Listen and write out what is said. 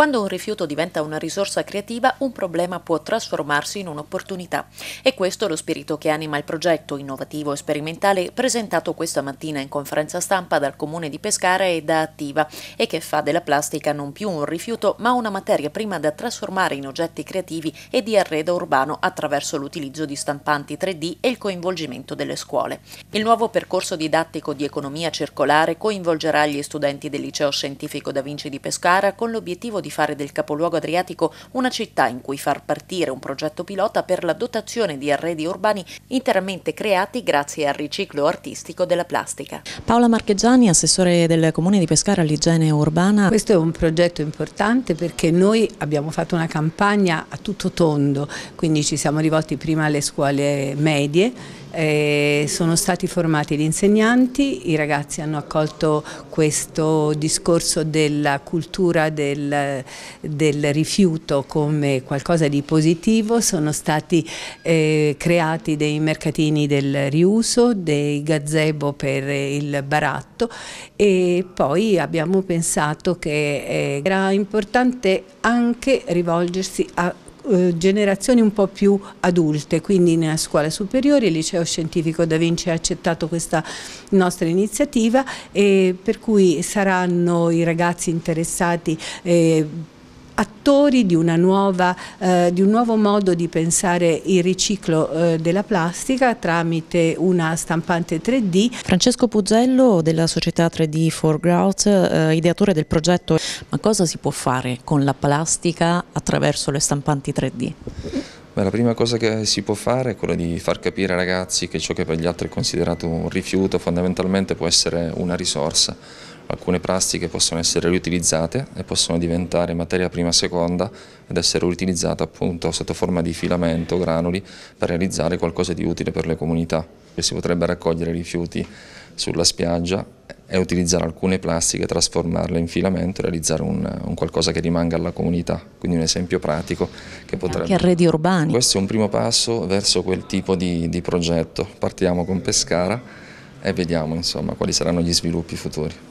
Quando un rifiuto diventa una risorsa creativa, un problema può trasformarsi in un'opportunità. E questo è lo spirito che anima il progetto innovativo e sperimentale presentato questa mattina in conferenza stampa dal comune di Pescara e da Attiva e che fa della plastica non più un rifiuto ma una materia prima da trasformare in oggetti creativi e di arredo urbano attraverso l'utilizzo di stampanti 3D e il coinvolgimento delle scuole. Il nuovo percorso didattico di economia circolare coinvolgerà gli studenti del liceo scientifico Da Vinci di Pescara con l'obiettivo di di fare del capoluogo adriatico una città in cui far partire un progetto pilota per la dotazione di arredi urbani interamente creati grazie al riciclo artistico della plastica. Paola Marcheggiani, assessore del Comune di Pescara all'igiene urbana. Questo è un progetto importante perché noi abbiamo fatto una campagna a tutto tondo, quindi ci siamo rivolti prima alle scuole medie, eh, sono stati formati gli insegnanti, i ragazzi hanno accolto questo discorso della cultura del del, rifiuto come qualcosa di positivo, sono stati eh, creati dei mercatini del riuso, dei gazebo per il baratto e poi abbiamo pensato che eh, era importante anche rivolgersi a eh, generazioni un po' più adulte, quindi nella scuola superiore, il liceo scientifico Da Vinci ha accettato questa nostra iniziativa e per cui saranno i ragazzi interessati eh, attori di, nuova, eh, di, un nuovo modo di pensare il riciclo eh, della plastica tramite una stampante 3D. Francesco Puzzello della società 3D Foreground, eh, ideatore del progetto. Ma cosa si può fare con la plastica attraverso le stampanti 3D? Beh, la prima cosa che si può fare è quella di far capire ai ragazzi che ciò che per gli altri è considerato un rifiuto fondamentalmente può essere una risorsa Alcune plastiche possono essere riutilizzate e possono diventare materia prima seconda ed essere utilizzate appunto sotto forma di filamento, granuli, per realizzare qualcosa di utile per le comunità. Si potrebbe raccogliere rifiuti sulla spiaggia e utilizzare alcune plastiche, trasformarle in filamento e realizzare un, un, qualcosa che rimanga alla comunità, quindi un esempio pratico che potrebbe... Anche arredi urbani. Questo è un primo passo verso quel tipo di, di progetto. Partiamo con Pescara e vediamo insomma, quali saranno gli sviluppi futuri.